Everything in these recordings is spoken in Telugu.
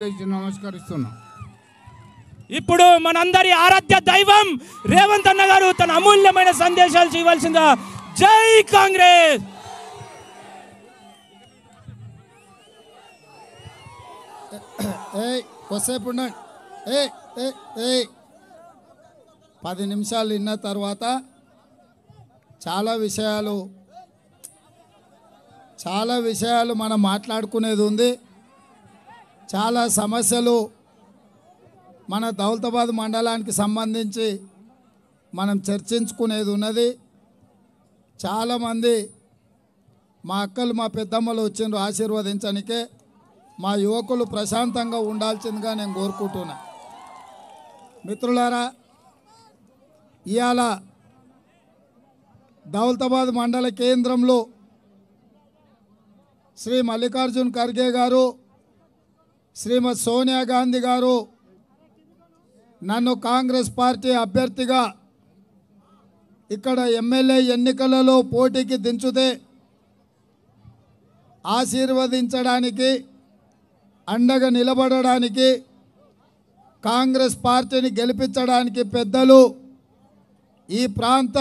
నమస్కరిస్తున్నా ఇప్పుడు మనందరి ఆరాధ్య దైవం రేవంత్ అన్న గారు తన అమూల్యమైన సందేశాలు చేయవలసిందా జై కాంగ్రెస్ కొసేపు పది నిమిషాలు విన్న తర్వాత చాలా విషయాలు చాలా విషయాలు మనం మాట్లాడుకునేది ఉంది చాలా సమస్యలు మన దౌలతాబాద్ మండలానికి సంబంధించి మనం చర్చించుకునేది ఉన్నది చాలామంది మా అక్కలు మా పెద్దమ్మలు వచ్చిండ్రు ఆశీర్వదించడానికే మా యువకులు ప్రశాంతంగా ఉండాల్సిందిగా నేను కోరుకుంటున్నా మిత్రులారా ఇవాళ దౌలతాబాద్ మండల కేంద్రంలో శ్రీ మల్లికార్జున్ ఖర్గే గారు శ్రీమతి సోనియా గాంధీ గారు నన్ను కాంగ్రెస్ పార్టీ అభ్యర్థిగా ఇక్కడ ఎమ్మెల్యే ఎన్నికలలో పోటీకి దించుతే ఆశీర్వదించడానికి అండగా నిలబడడానికి కాంగ్రెస్ పార్టీని గెలిపించడానికి పెద్దలు ఈ ప్రాంత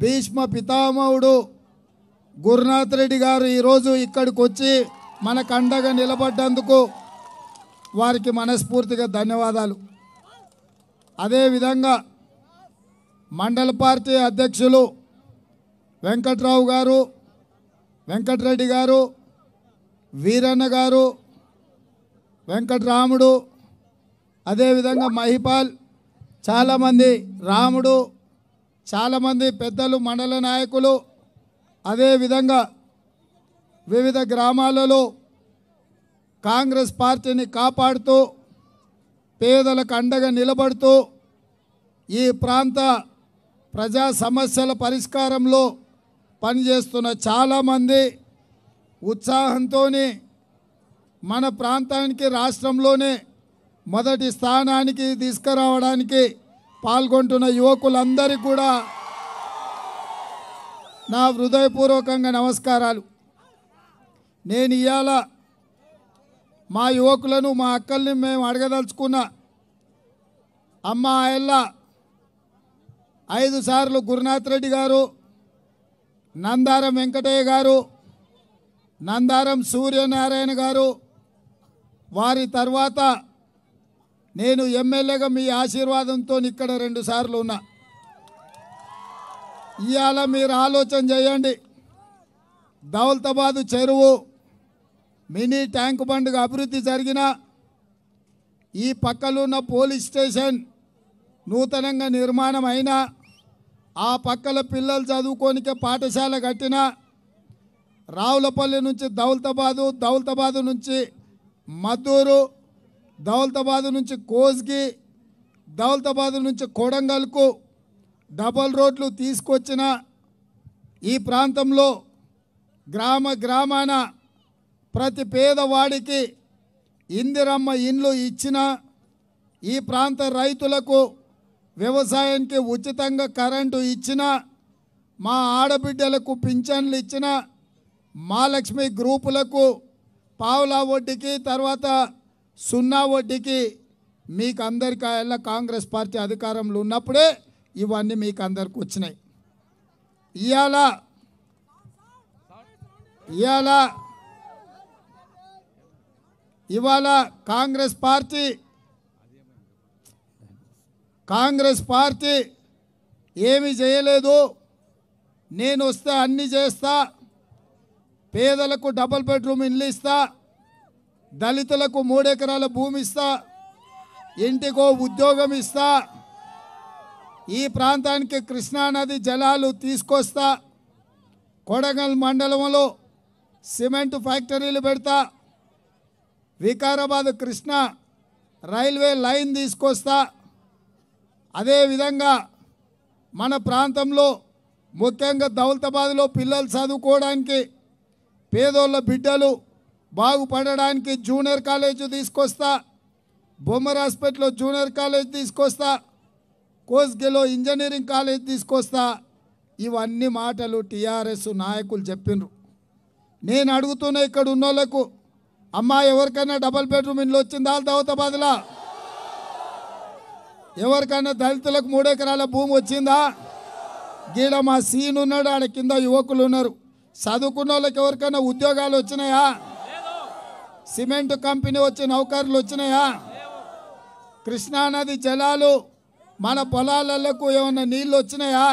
భీష్మ పితామహుడు గురునాథ్ రెడ్డి గారు ఈరోజు ఇక్కడికి వచ్చి మనకు అండగా నిలబడ్డందుకు వారికి మనస్ఫూర్తిగా ధన్యవాదాలు అదేవిధంగా మండల పార్టీ అధ్యక్షులు వెంకట్రావు గారు వెంకటరెడ్డి గారు వీరన్న గారు వెంకటరాముడు అదేవిధంగా మహిపాల్ చాలామంది రాముడు చాలామంది పెద్దలు మండల నాయకులు అదేవిధంగా వివిధ గ్రామాలలో కాంగ్రెస్ పార్టీని కాపాడుతూ పేదలకు అండగా నిలబడుతూ ఈ ప్రాంత ప్రజా సమస్యల పరిష్కారంలో పనిచేస్తున్న చాలామంది ఉత్సాహంతో మన ప్రాంతానికి రాష్ట్రంలోనే మొదటి స్థానానికి తీసుకురావడానికి పాల్గొంటున్న యువకులందరికీ కూడా నా హృదయపూర్వకంగా నమస్కారాలు నేను ఇవాళ మా యువకులను మా అక్కల్ని మేము అడగదలుచుకున్న అమ్మ ఆయల్ల ఐదు సార్లు గురునాథ్ రెడ్డి గారు నందారం వెంకటయ్య గారు నందారం సూర్యనారాయణ గారు వారి తర్వాత నేను ఎమ్మెల్యేగా మీ ఆశీర్వాదంతో ఇక్కడ రెండు సార్లు ఉన్నా ఇవాళ మీరు ఆలోచన చేయండి దౌలతాబాదు చెరువు మినీ ట్యాంక్ బండ్కు అభివృద్ధి జరిగిన ఈ ఉన్న పోలీస్ స్టేషన్ నూతనంగా నిర్మాణం అయినా ఆ పక్కల పిల్లలు చదువుకోనికే పాఠశాల కట్టిన రావులపల్లి నుంచి దౌలతాబాదు దౌలతాబాదు నుంచి మద్దూరు దౌలతాబాదు నుంచి కోస్గి దౌలతాబాదు నుంచి కొడంగల్కు డబల్ రోడ్లు తీసుకొచ్చిన ఈ ప్రాంతంలో గ్రామ గ్రామాన ప్రతి పేదవాడికి ఇందిరమ్మ ఇండ్లు ఇచ్చిన ఈ ప్రాంత రైతులకు వ్యవసాయానికి ఉచితంగా కరెంటు ఇచ్చిన మా ఆడబిడ్డలకు పింఛన్లు ఇచ్చిన మహాలక్ష్మి గ్రూపులకు పావులా వడ్డీకి తర్వాత సున్నా వడ్డీకి మీకు అందరికీ కాంగ్రెస్ పార్టీ అధికారంలో ఉన్నప్పుడే ఇవన్నీ మీకు అందరికి వచ్చినాయి ఇవాళ ఇవాళ ఇవాళ కాంగ్రెస్ పార్టీ కాంగ్రెస్ పార్టీ ఏమి చేయలేదు నేను వస్తే అన్ని చేస్తా పేదలకు డబుల్ బెడ్రూమ్ ఇల్లు ఇస్తా దళితులకు మూడెకరాల భూమి ఇస్తా ఇంటికో ఉద్యోగం ఇస్తా ఈ ప్రాంతానికి కృష్ణానది జలాలు తీసుకొస్తా కొడగల్ మండలంలో సిమెంట్ ఫ్యాక్టరీలు పెడతా వికారాబాద్ కృష్ణ రైల్వే లైన్ తీసుకొస్తా అదేవిధంగా మన ప్రాంతంలో ముఖ్యంగా దౌలతాబాద్లో పిల్లలు చదువుకోవడానికి పేదోళ్ళ బిడ్డలు బాగుపడడానికి జూనియర్ కాలేజ్ తీసుకొస్తా బొమ్మర్ హాస్పిటల్లో జూనియర్ కాలేజ్ తీసుకొస్తా కోస్గేలో ఇంజనీరింగ్ కాలేజ్ తీసుకొస్తా ఇవన్నీ మాటలు టీఆర్ఎస్ నాయకులు చెప్పిండ్రు నేను అడుగుతున్న ఇక్కడ ఉన్నోళ్లకు అమ్మ ఎవరికైనా డబల్ బెడ్రూమ్ ఇల్లు వచ్చిందా దౌతబాద్లా ఎవరికైనా దళితులకు మూడెకరాల భూమి వచ్చిందా గీడ మా సీన్ ఉన్నాడు ఆడ కింద యువకులు ఉన్నారు చదువుకున్న వాళ్ళకి ఎవరికైనా ఉద్యోగాలు వచ్చినాయా సిమెంట్ కంపెనీ వచ్చి నౌకర్లు వచ్చినాయా కృష్ణానది జలాలు మన పొలాలకు ఏమైనా నీళ్ళు వచ్చినాయా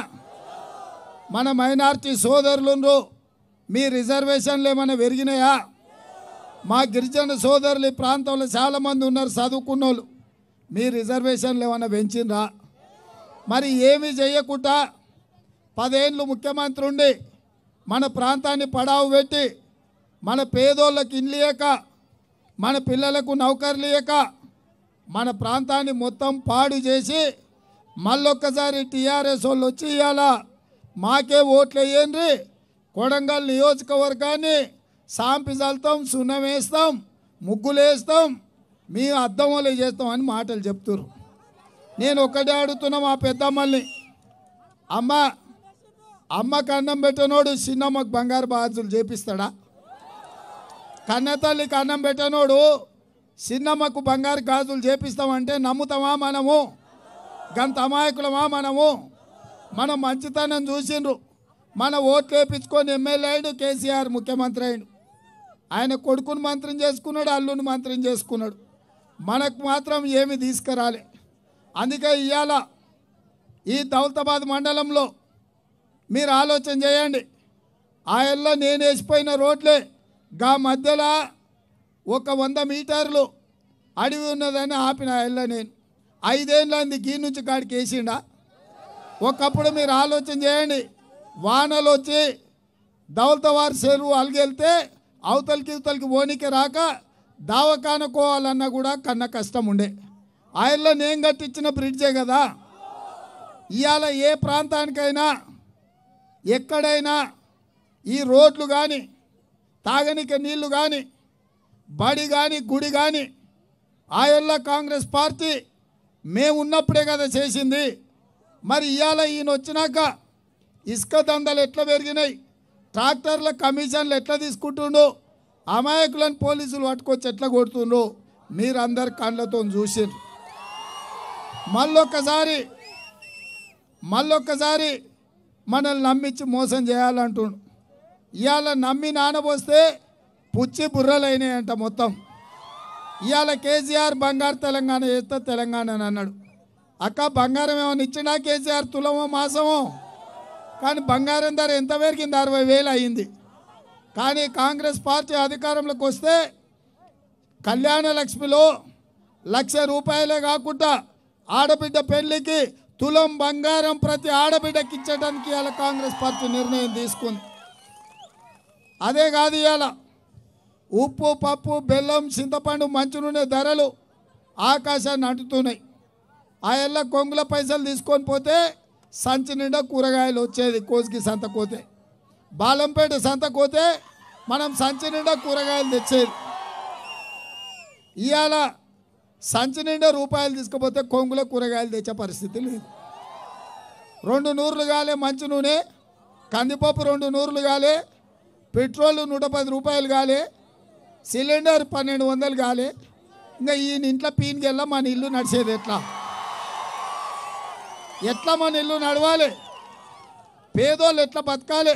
మన మైనార్టీ సోదరులు మీ రిజర్వేషన్లు ఏమైనా పెరిగినాయా మా గిరిజన సోదరులు ఈ ప్రాంతంలో చాలామంది ఉన్నారు చదువుకున్న వాళ్ళు మీ రిజర్వేషన్లు ఏమైనా పెంచిండ్రా మరి ఏమి చేయకుండా పదేళ్ళు ముఖ్యమంత్రి ఉండి మన ప్రాంతాన్ని పడావు పెట్టి మన పేదోళ్ళకి ఇల్లియక మన పిల్లలకు నౌకర్లియక మన ప్రాంతాన్ని మొత్తం పాడు చేసి మళ్ళొక్కసారి టీఆర్ఎస్ వాళ్ళు వచ్చి ఇవ్వాలా మాకే ఓట్లు వేయండి కొడంగల్ నియోజకవర్గాన్ని సాంపి చల్లుతాం సున్నం వేస్తాం ముగ్గులు వేస్తాం మేము అద్దం వల్ల చేస్తాం అని మాటలు చెప్తురు నేను ఒక్కటే అడుగుతున్నా మా పెద్దమ్మల్ని అమ్మ అమ్మ అన్నం పెట్టనోడు చిన్నమ్మకు బంగారు బాధ్యులు చేపిస్తాడా కన్నతల్లికి అన్నం పెట్టనోడు చిన్నమ్మకు బంగారు గాజులు చేపిస్తామంటే నమ్ముతామా మనము గంత అమాయకులమా మనము మనం మంచితనం చూసిండ్రు మన ఓట్లు వేపించుకొని ఎమ్మెల్యే అయ్యాడు కేసీఆర్ ముఖ్యమంత్రి అయ్యాడు ఆయన కొడుకును మంత్రం చేసుకున్నాడు అల్లుని మంత్రం చేసుకున్నాడు మనకు మాత్రం ఏమి తీసుకురాలే అందుకే ఇవాళ ఈ దౌలతాబాద్ మండలంలో మీరు ఆలోచన చేయండి ఆ నేను వేసిపోయిన రోడ్లే గా మధ్యలో ఒక వంద మీటర్లు అడవి ఉన్నదని ఆపిన ఇళ్ళ నేను అంది గీ నుంచి కాడికి వేసిండా ఒకప్పుడు మీరు ఆలోచన చేయండి వానలు వచ్చి దౌలతవారి చెరువు అలగెళ్తే అవతలికి ఇవతలికి ఓనికి రాక దావకానుకోవాలన్నా కూడా కన్న కష్టం ఉండే ఆయనలో నేను కట్టించిన బ్రిడ్జే కదా ఇవాళ ఏ ప్రాంతానికైనా ఎక్కడైనా ఈ రోడ్లు కానీ తాగనిక నీళ్లు కానీ బడి కానీ గుడి కానీ ఆయొల్ల కాంగ్రెస్ పార్టీ మేము ఉన్నప్పుడే కదా చేసింది మరి ఇవాళ ఈయన వచ్చినాక ఇసుక దందలు ఎట్లా పెరిగినాయి ట్రాక్టర్ల కమిషన్లు ఎట్లా తీసుకుంటుండు అమాయకులను పోలీసులు పట్టుకొచ్చి ఎట్లా కొడుతుండ్రు మీరందరు కళ్ళతో చూసిండ్రు మళ్ళొక్కసారి మళ్ళొక్కసారి మనల్ని నమ్మించి మోసం చేయాలంటుండు ఇవాళ నమ్మి నానబోస్తే పుచ్చి బుర్రలైనాయంట మొత్తం ఇవాళ కేసీఆర్ బంగారు తెలంగాణ చేస్తే తెలంగాణ అన్నాడు అక్క బంగారం ఏమైనా ఇచ్చినా కేసీఆర్ తులమో మాసమో కానీ బంగారం ధర ఎంత పెరిగింది అరవై వేలు అయింది కానీ కాంగ్రెస్ పార్టీ అధికారంలోకి వస్తే కళ్యాణ లక్ష్మిలో లక్ష రూపాయలే కాకుండా ఆడబిడ్డ పెళ్లికి తులం బంగారం ప్రతి ఆడబిడ్డకి ఇచ్చడానికి ఇవాళ కాంగ్రెస్ పార్టీ నిర్ణయం తీసుకుంది అదే కాదు ఇవాళ ఉప్పు పప్పు బెల్లం చింతపండు మంచినూనె ధరలు ఆకాశాన్ని అంటుతున్నాయి ఆ ఎల్ల కొంగుల పైసలు తీసుకొని పోతే సంచి నిండా కూరగాయలు వచ్చేది కోసుకి సంత కోతే బాలంపేట సంత కోతే మనం సంచి నిండా కూరగాయలు తెచ్చేది ఇవాళ సంచి నిండా రూపాయలు తీసుకుపోతే కొంగుల కూరగాయలు తెచ్చే పరిస్థితి లేదు రెండు నూర్లు కాలే మంచి నూనె కందిపప్పు రెండు నూర్లు కాలే పెట్రోల్ నూట పది రూపాయలు కాలే సిలిండర్ పన్నెండు వందలు కాలే ఇంకా ఈయన ఇంట్లో పీన్కెళ్ళ మన ఇల్లు నడిచేది ఎట్లా ఎట్లా మన ఇల్లు నడవాలి పేదోళ్ళు ఎట్లా బతకాలి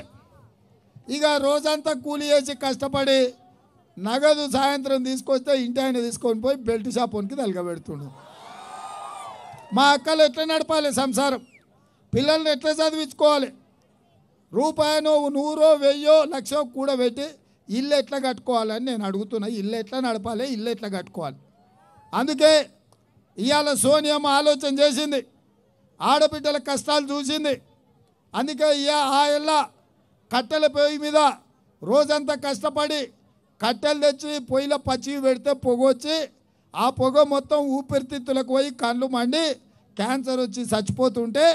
ఇక రోజంతా కూలి చేసి కష్టపడి నగదు సాయంత్రం తీసుకొస్తే ఇంటి ఆయన తీసుకొని పోయి బెల్ట్ షాప్ వనికి తలగబెడుతుండు మా అక్కలు ఎట్లా నడపాలి సంసారం పిల్లల్ని ఎట్లా చదివించుకోవాలి రూపాయనో నూరో వెయ్యో లక్షో కూడా పెట్టి ఇల్లు ఎట్లా కట్టుకోవాలని నేను అడుగుతున్నా ఇల్లు ఎట్లా నడపాలి ఇల్లు ఎట్లా కట్టుకోవాలి అందుకే ఇవాళ సోనియమ్మ ఆలోచన చేసింది ఆడబిడ్డల కష్టాలు చూసింది అందుకే ఆ ఇళ్ళ కట్టెల పొయ్యి మీద రోజంతా కష్టపడి కట్టెలు తెచ్చి పొయ్యిలో పచ్చి పెడితే పొగ వచ్చి ఆ పొగ మొత్తం ఊపిరితిత్తులకు పోయి కళ్ళు మండి క్యాన్సర్ వచ్చి చచ్చిపోతుంటే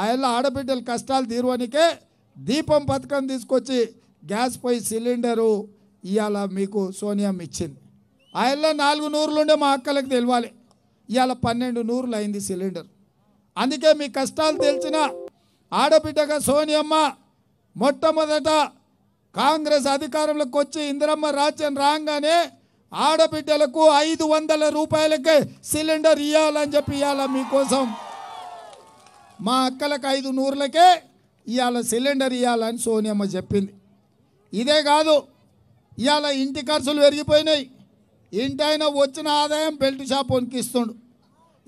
ఆ ఇళ్ళ ఆడబిడ్డల కష్టాలు తీరువనికే దీపం పథకం తీసుకొచ్చి గ్యాస్ పొయ్యి సిలిండరు ఇవాళ మీకు సోనియాం ఇచ్చింది ఆ ఇళ్ళ నాలుగు నూరులుండే మా అక్కలకు తెలియాలి ఇవాళ పన్నెండు నూరులు అయింది సిలిండర్ అందుకే మీ కష్టాలు తెలిసిన ఆడబిడ్డగా సోనియమ్మ మొట్టమొదట కాంగ్రెస్ అధికారంలోకి వచ్చి ఇందిరమ్మ రాజ్యం రాగానే ఆడబిడ్డలకు ఐదు వందల రూపాయలకే సిలిండర్ ఇవ్వాలని చెప్పి ఇవ్వాల మీకోసం మా అక్కలకు ఐదు నూరులకే ఇవాళ సిలిండర్ ఇవ్వాలని సోనియమ్మ చెప్పింది ఇదే కాదు ఇవాళ ఇంటి ఖర్చులు పెరిగిపోయినాయి ఇంటైనా వచ్చిన ఆదాయం బెల్ట్ షాప్ వణికిస్తుండు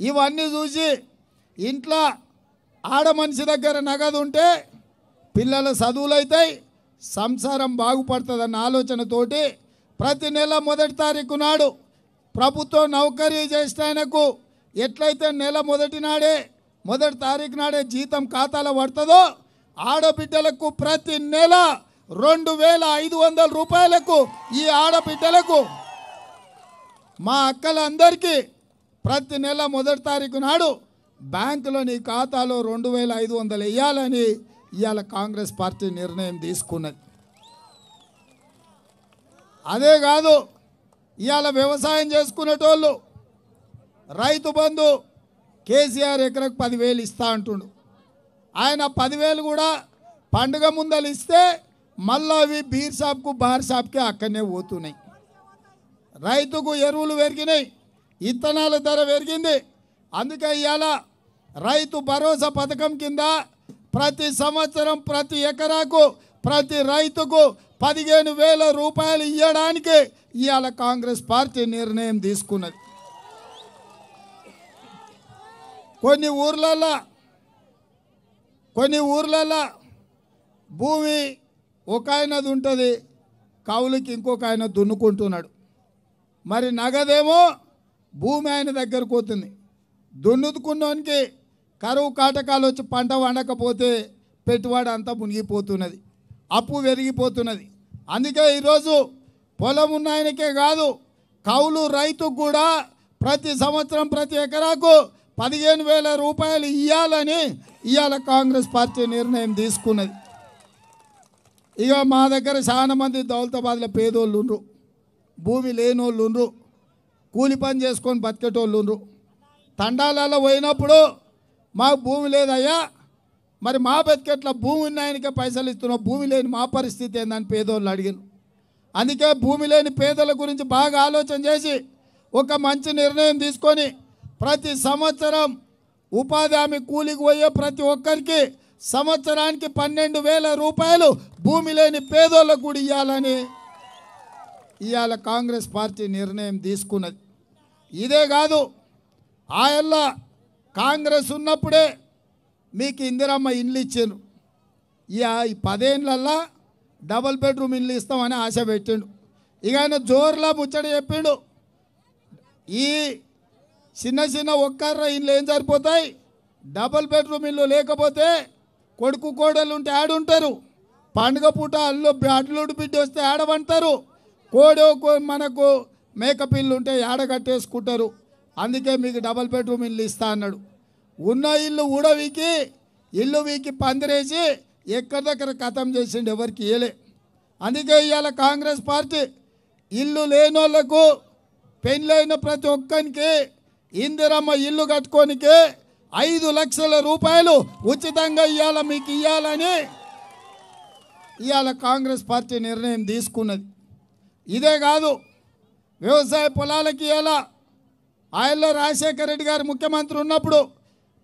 ఇవన్నీ చూసి ఇంట్లో ఆడ మనిషి దగ్గర నగదు ఉంటే పిల్లల చదువులైతాయి సంసారం బాగుపడుతుందన్న ఆలోచనతోటి ప్రతి నెల మొదటి తారీఖు నాడు ప్రభుత్వం నౌకరీ చేసిన ఆయనకు ఎట్లయితే నెల మొదటి నాడే మొదటి తారీఖు నాడే జీతం ఖాతాలో పడుతుందో ఆడబిడ్డలకు ప్రతి నెల రెండు వేల ఐదు వందల రూపాయలకు ఈ ఆడబిడ్డలకు మా అక్కలందరికీ ప్రతి నెల మొదటి తారీఖు నాడు బ్యాంకులో నీ ఖాతాలో రెండు వేల ఐదు వందలు వేయాలని ఇవాళ కాంగ్రెస్ పార్టీ నిర్ణయం తీసుకున్నది అదే కాదు ఇవాళ వ్యవసాయం చేసుకునేటోళ్ళు రైతు బంధు కేసీఆర్ ఎకరకు పదివేలు ఇస్తా అంటుండు ఆయన పదివేలు కూడా పండుగ ముందలు ఇస్తే మళ్ళీ అవి బీర్ షాప్కు బార్ షాప్కి అక్కడనే పోతున్నాయి రైతుకు ఎరువులు పెరిగినాయి ఇత్తనాల ధర పెరిగింది అందుకే ఇవాళ రైతు భరోసా పథకం కింద ప్రతి సంవత్సరం ప్రతి ఎకరాకు ప్రతి రైతుకు పదిహేను వేల రూపాయలు ఇవ్వడానికి ఇవాళ కాంగ్రెస్ పార్టీ నిర్ణయం తీసుకున్నది కొన్ని ఊర్లలో కొన్ని ఊర్లలో భూమి ఒక ఆయనది ఉంటుంది కౌలుకి ఇంకొక ఆయన దున్నుకుంటున్నాడు మరి నగదేమో భూమి ఆయన దగ్గరకు పోతుంది దున్నుకున్నోనికి కరువు కాటకాలు వచ్చి పంట వండకపోతే పెట్టుబడి అంతా మునిగిపోతున్నది అప్పు పెరిగిపోతున్నది అందుకే ఈరోజు పొలం ఉన్న ఆయనకే కాదు కౌలు రైతు కూడా ప్రతి సంవత్సరం ప్రతి ఎకరాకు పదిహేను వేల రూపాయలు ఇవ్వాలని ఇవాళ కాంగ్రెస్ పార్టీ నిర్ణయం తీసుకున్నది ఇక మా దగ్గర చాలా మంది దౌలతాబాద్లో పేదోళ్ళు ఉండ్రు భూమి లేనోళ్ళు ఉండ్రు కూలి పని చేసుకొని బతికేటోళ్ళు ఉండ్రు తండాలలో పోయినప్పుడు మాకు భూమి లేదయ్యా మరి మా ఎట్లా భూమి ఉన్నాయనికే పైసలు ఇస్తున్నాం భూమి లేని మా పరిస్థితి ఏందని పేదోళ్ళు అడిగిన అందుకే భూమి లేని పేదల గురించి బాగా ఆలోచన చేసి ఒక మంచి నిర్ణయం తీసుకొని ప్రతి సంవత్సరం ఉపాధి హామీ కూలికి పోయే ప్రతి ఒక్కరికి సంవత్సరానికి పన్నెండు వేల రూపాయలు భూమి లేని పేదోళ్ళకు కూడా ఇవ్వాలని ఇవాళ కాంగ్రెస్ పార్టీ నిర్ణయం తీసుకున్నది ఇదే కాదు ఆయల్లా కాంగ్రెస్ ఉన్నప్పుడే మీకు ఇందిరమ్మ ఇండ్లు ఇచ్చాను ఇక ఈ పదేళ్ళల్లా డబల్ బెడ్రూమ్ ఇండ్లు ఇస్తామని ఆశ పెట్టాడు ఇక ఆయన జోర్లా ముచ్చడి చెప్పాడు ఈ చిన్న చిన్న ఒక్కర్ర ఇండ్లు ఏం సరిపోతాయి డబల్ బెడ్రూమ్ ఇల్లు లేకపోతే కొడుకు కోడలు ఉంటే ఆడుంటారు పండుగ పూట అల్లు అడ్లుడు బిడ్డ వస్తే ఆడమంటారు కోడో మనకు మేకపిల్లు ఉంటే ఆడ కట్టేసుకుంటారు అందుకే మీకు డబల్ బెడ్రూమ్ ఇల్లు ఇస్తా అన్నాడు ఉన్న ఇల్లు ఊడవీకి ఇల్లు వీకి పందిరేసి ఎక్కడి దగ్గర కథం చేసిండు ఎవరికి ఇయలే అందుకే ఇవాళ కాంగ్రెస్ పార్టీ ఇల్లు లేని వాళ్ళకు పెళ్ళైన ప్రతి ఒక్కరికి ఇందిరమ్మ ఇల్లు కట్టుకోనికి ఐదు లక్షల రూపాయలు ఉచితంగా ఇవాళ మీకు ఇవ్వాలని ఇవాళ కాంగ్రెస్ పార్టీ నిర్ణయం తీసుకున్నది ఇదే కాదు వ్యవసాయ పొలాలకి ఇలా ఆయనలో రాజశేఖర రెడ్డి గారు ముఖ్యమంత్రి ఉన్నప్పుడు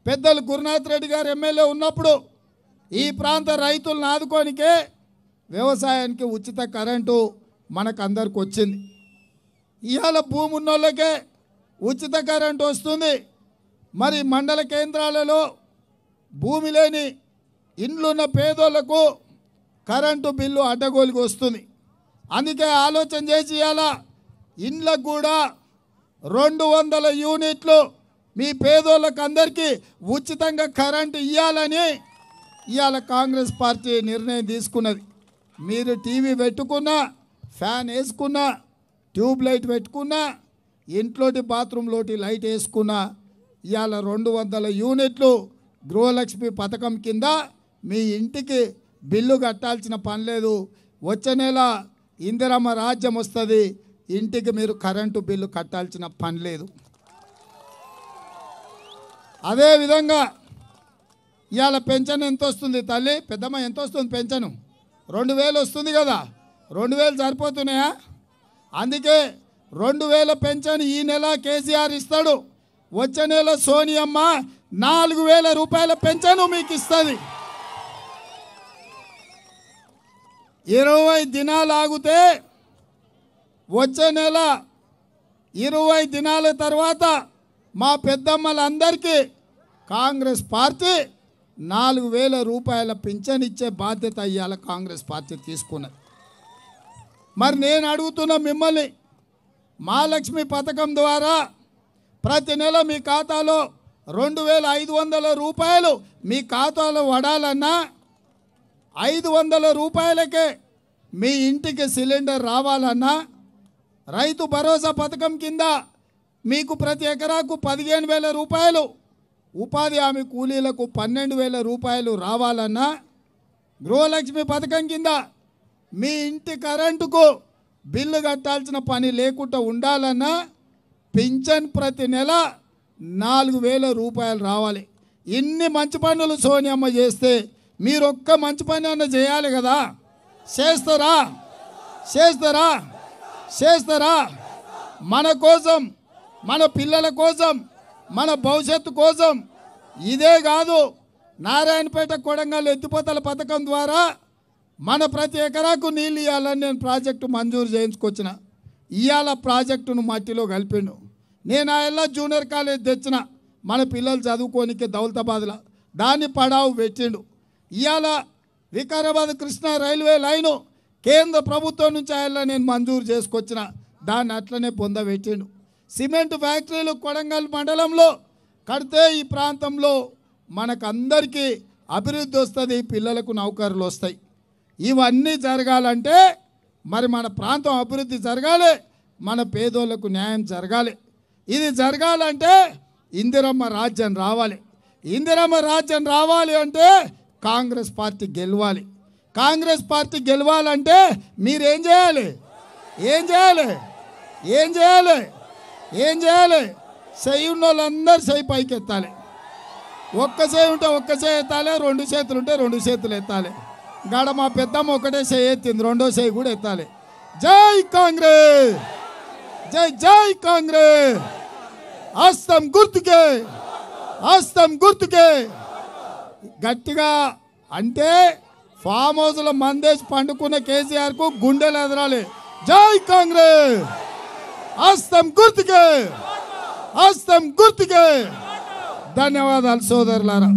పెద్దలు గురునాథ్ రెడ్డి గారు ఎమ్మెల్యే ఉన్నప్పుడు ఈ ప్రాంత రైతులను ఆదుకోనికే వ్యవసాయానికి ఉచిత కరెంటు మనకు అందరికి వచ్చింది ఇవాళ భూమి ఉన్నోళ్ళకే ఉచిత కరెంటు వస్తుంది మరి మండల కేంద్రాలలో భూమి లేని ఇండ్లున్న పేదోళ్లకు కరెంటు బిల్లు అడ్డగోలికి వస్తుంది అందుకే ఆలోచన చేసి ఇవాళ ఇండ్లకు కూడా రెండు వందల యూనిట్లు మీ పేదోళ్ళకి అందరికీ ఉచితంగా కరెంటు ఇవ్వాలని ఇవాళ కాంగ్రెస్ పార్టీ నిర్ణయం తీసుకున్నది మీరు టీవీ పెట్టుకున్నా ఫ్యాన్ వేసుకున్నా ట్యూబ్ లైట్ పెట్టుకున్నా ఇంట్లోటి బాత్రూంలోటి లైట్ వేసుకున్నా ఇవాళ రెండు వందల యూనిట్లు గృహలక్ష్మి పథకం కింద మీ ఇంటికి బిల్లు కట్టాల్సిన పని లేదు వచ్చే నెల ఇందిరమ్మ రాజ్యం వస్తుంది ఇంటికి మీరు కరెంటు బిల్లు కట్టాల్సిన పని లేదు అదేవిధంగా ఇవాళ పెన్షన్ ఎంత వస్తుంది తల్లి పెద్దమ్మ ఎంత వస్తుంది పెన్షను రెండు వేలు వస్తుంది కదా రెండు వేలు సరిపోతున్నాయా అందుకే రెండు వేల పెన్షన్ ఈ నెల కేసీఆర్ ఇస్తాడు వచ్చే నెల సోనియమ్మ నాలుగు వేల రూపాయల పెన్షన్ మీకు ఇస్తుంది ఇరవై దినాలు ఆగితే వచ్చే నెల ఇరవై దినాల తర్వాత మా పెద్దమ్మలందరికీ కాంగ్రెస్ పార్టీ నాలుగు వేల రూపాయల పింఛన్ ఇచ్చే బాధ్యత అయ్యాల కాంగ్రెస్ పార్టీ తీసుకున్నది మరి నేను అడుగుతున్న మిమ్మల్ని మహాలక్ష్మి పథకం ద్వారా ప్రతి నెల మీ ఖాతాలో రెండు వేల ఐదు వందల రూపాయలు మీ ఖాతాలో వడాలన్నా ఐదు వందల రూపాయలకే మీ ఇంటికి సిలిండర్ రావాలన్నా రైతు భరోసా పథకం కింద మీకు ప్రతి ఎకరాకు పదిహేను వేల రూపాయలు ఉపాధి హామీ కూలీలకు పన్నెండు వేల రూపాయలు రావాలన్నా గృహలక్ష్మి పథకం కింద మీ ఇంటి కరెంటుకు బిల్లు కట్టాల్సిన పని లేకుండా ఉండాలన్నా పింఛన్ ప్రతి నెల నాలుగు వేల రూపాయలు రావాలి ఇన్ని మంచి పనులు సోనియమ్మ చేస్తే మీరు ఒక్క మంచి పని అన్న చేయాలి కదా చేస్తారా చేస్తారా చేస్తారా మన కోసం మన పిల్లల కోసం మన భవిష్యత్తు కోసం ఇదే కాదు నారాయణపేట కొడంగల్ ఎత్తిపోతల పథకం ద్వారా మన ప్రతి ఎకరాకు నీళ్ళు ఇవ్వాలని నేను ప్రాజెక్టు మంజూరు చేయించుకొచ్చిన ఇవాళ ప్రాజెక్టును మట్టిలో కలిపిండు నేను ఎలా జూనియర్ కాలేజ్ తెచ్చిన మన పిల్లలు చదువుకోనికే దౌలతాబాద్లో దాన్ని పడావు పెట్టిండు ఇవాళ వికారాబాద్ కృష్ణా రైల్వే లైను కేంద్ర ప్రభుత్వం నుంచి ఆయన నేను మంజూరు చేసుకొచ్చిన దాన్ని అట్లనే పొందబెట్టిండు సిమెంట్ ఫ్యాక్టరీలు కొడంగల్ మండలంలో కడితే ఈ ప్రాంతంలో మనకందరికీ అభివృద్ధి వస్తుంది పిల్లలకు నౌకర్లు వస్తాయి ఇవన్నీ జరగాలంటే మరి మన ప్రాంతం అభివృద్ధి జరగాలి మన పేదోళ్లకు న్యాయం జరగాలి ఇది జరగాలంటే ఇందిరమ్మ రాజ్యం రావాలి ఇందిరమ్మ రాజ్యం రావాలి అంటే కాంగ్రెస్ పార్టీ గెలవాలి కాంగ్రెస్ పార్టీ గెలవాలంటే మీరేం చేయాలి ఏం చేయాలి ఏం చేయాలి ఏం చేయాలి సై ఉన్న వాళ్ళందరూ సై పైకి ఎత్తాలి ఒక్క సై ఉంటే ఒక్క సై ఎత్తాలి రెండు చేతులు ఉంటే రెండు చేతులు ఎత్తాలి గాడ మా పెద్దమ్మ ఒకటే సై ఎత్తింది రెండో సై కూడా ఎత్తాలి జై కాంగ్రెస్ జై జై కాంగ్రెస్ అస్తం గుర్తుకే అస్తం గుర్తుకే గట్టిగా అంటే ఫామ్ హౌస్లో మందేసి పండుకున్న కేసీఆర్కు గుండెలు ఎదరాలి జై కాంగ్రెస్ అస్తం గుర్తుకే అస్తం గుర్తుకే ధన్యవాదాలు సోదరులారా